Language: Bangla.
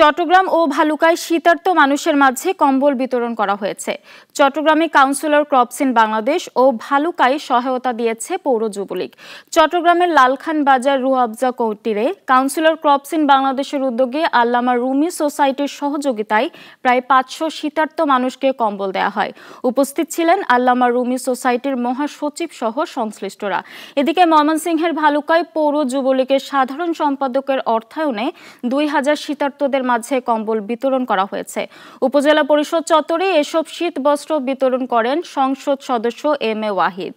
চট্টগ্রাম ও ভালুকায় শীতার্ত মানুষের মাঝে কম্বল বিতরণ করা হয়েছে চট্টগ্রামে কাউন্সিলর ক্রপসিন বাংলাদেশ ও ভালুকায় সহায়তা দিয়েছে পৌর যুবলীগ চট্টগ্রামের লালখান বাজার রুহাবজা কৌটিরে কাউন্সিলর ক্রপসিন বাংলাদেশের উদ্যোগে আল্লামা রুমি সোসাইটির সহযোগিতায় প্রায় পাঁচশো শীতার্ত মানুষকে কম্বল দেয়া হয় উপস্থিত ছিলেন আল্লামা রুমি সোসাইটির মহাসচিব সহ সংশ্লিষ্টরা এদিকে ময়মনসিংহের ভালুকায় পৌর যুবলীগের সাধারণ সম্পাদকের অর্থায়নে দুই হাজার শীতার্তদের মাঝে কম্বল বিতরণ করা হয়েছে উপজেলা পরিষদ চত্বরে এসব শীত বস্ত্র বিতরণ করেন সংসদ সদস্য এম এ ওয়াহিদ